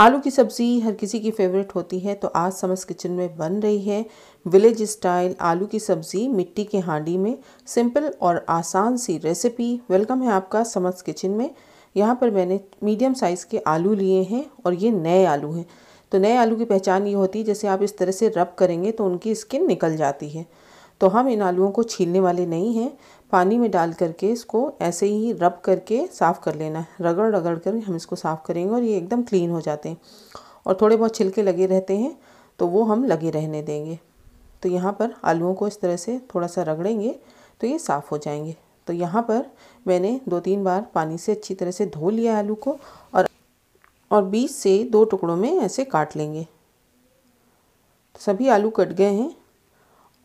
आलू की सब्ज़ी हर किसी की फेवरेट होती है तो आज समस किचन में बन रही है विलेज स्टाइल आलू की सब्ज़ी मिट्टी के हांडी में सिंपल और आसान सी रेसिपी वेलकम है आपका समस किचन में यहाँ पर मैंने मीडियम साइज़ के आलू लिए हैं और ये नए आलू हैं तो नए आलू की पहचान ये होती है जैसे आप इस तरह से रब करेंगे तो उनकी स्किन निकल जाती है तो हम इन आलुओं को छीलने वाले नहीं हैं पानी में डाल करके इसको ऐसे ही रब करके साफ़ कर लेना है रगड़ रगड़ कर हम इसको साफ़ करेंगे और ये एकदम क्लीन हो जाते हैं और थोड़े बहुत छिलके लगे रहते हैं तो वो हम लगे रहने देंगे तो यहाँ पर आलूओं को इस तरह से थोड़ा सा रगड़ेंगे तो ये साफ़ हो जाएंगे तो यहाँ पर मैंने दो तीन बार पानी से अच्छी तरह से धो लिया आलू को और और बीच से दो टुकड़ों में ऐसे काट लेंगे तो सभी आलू कट गए हैं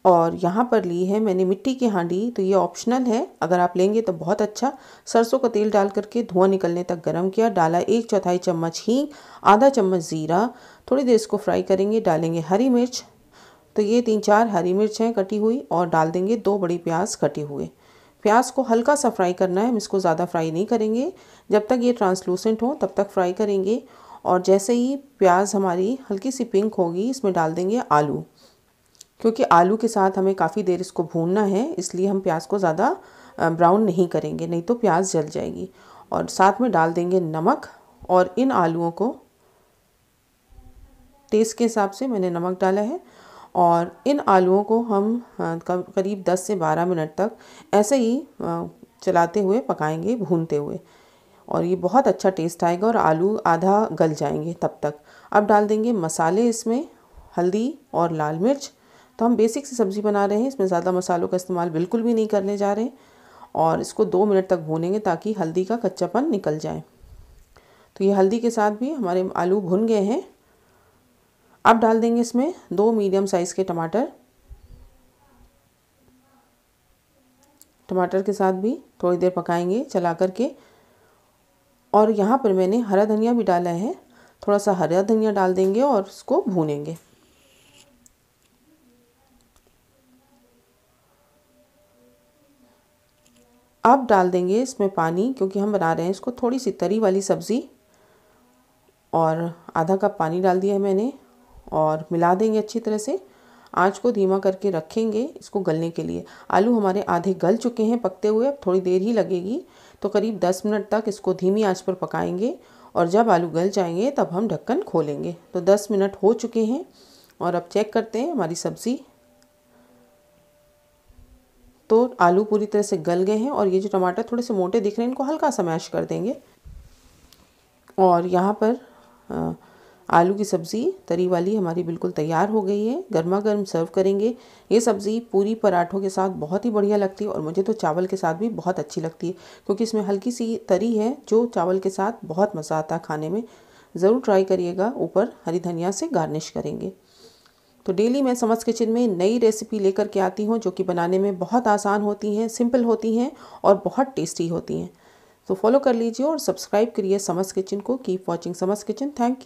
और यहाँ पर ली है मैंने मिट्टी की हांडी तो ये ऑप्शनल है अगर आप लेंगे तो बहुत अच्छा सरसों का तेल डाल करके धुआं निकलने तक गर्म किया डाला एक चौथाई चम्मच हींग आधा चम्मच ज़ीरा थोड़ी देर इसको फ्राई करेंगे डालेंगे हरी मिर्च तो ये तीन चार हरी मिर्च हैं कटी हुई और डाल देंगे दो बड़ी प्याज कटे हुए प्याज को हल्का सा फ्राई करना है हम इसको ज़्यादा फ्राई नहीं करेंगे जब तक ये ट्रांसलूसेंट हो तब तक फ्राई करेंगे और जैसे ही प्याज हमारी हल्की सी पिंक होगी इसमें डाल देंगे आलू क्योंकि आलू के साथ हमें काफ़ी देर इसको भूनना है इसलिए हम प्याज को ज़्यादा ब्राउन नहीं करेंगे नहीं तो प्याज जल जाएगी और साथ में डाल देंगे नमक और इन आलूओं को टेस्ट के हिसाब से मैंने नमक डाला है और इन आलूओं को हम करीब 10 से 12 मिनट तक ऐसे ही चलाते हुए पकाएंगे भूनते हुए और ये बहुत अच्छा टेस्ट आएगा और आलू आधा गल जाएंगे तब तक अब डाल देंगे मसाले इसमें हल्दी और लाल मिर्च तो हम बेसिक सी सब्ज़ी बना रहे हैं इसमें ज़्यादा मसालों का इस्तेमाल बिल्कुल भी नहीं करने जा रहे और इसको दो मिनट तक भूनेंगे ताकि हल्दी का कच्चापन निकल जाए तो ये हल्दी के साथ भी हमारे आलू भुन गए हैं अब डाल देंगे इसमें दो मीडियम साइज़ के टमाटर टमाटर के साथ भी थोड़ी देर पकाएंगे चला करके और यहाँ पर मैंने हरा धनिया भी डाला है थोड़ा सा हरा धनिया डाल देंगे और उसको भूनेंगे अब डाल देंगे इसमें पानी क्योंकि हम बना रहे हैं इसको थोड़ी सी तरी वाली सब्ज़ी और आधा कप पानी डाल दिया है मैंने और मिला देंगे अच्छी तरह से आँच को धीमा करके रखेंगे इसको गलने के लिए आलू हमारे आधे गल चुके हैं पकते हुए अब थोड़ी देर ही लगेगी तो करीब 10 मिनट तक इसको धीमी आंच पर पकाएंगे और जब आलू गल जाएंगे तब हम ढक्कन खोलेंगे तो 10 मिनट हो चुके हैं और अब चेक करते हैं हमारी सब्ज़ी तो आलू पूरी तरह से गल गए हैं और ये जो टमाटर थोड़े से मोटे दिख रहे हैं इनको हल्का सा मैश कर देंगे और यहाँ पर आलू की सब्ज़ी तरी वाली हमारी बिल्कुल तैयार हो गई है गर्मा गर्म सर्व करेंगे ये सब्ज़ी पूरी पराठों के साथ बहुत ही बढ़िया लगती है और मुझे तो चावल के साथ भी बहुत अच्छी लगती है क्योंकि इसमें हल्की सी तरी है जो चावल के साथ बहुत मज़ा आता है खाने में ज़रूर ट्राई करिएगा ऊपर हरी धनिया से गार्निश करेंगे तो डेली मैं समझ किचन में नई रेसिपी लेकर के आती हूँ जो कि बनाने में बहुत आसान होती हैं सिंपल होती हैं और बहुत टेस्टी होती हैं तो फॉलो कर लीजिए और सब्सक्राइब करिए समझ किचन को कीप वॉचिंग समझ किचन थैंक यू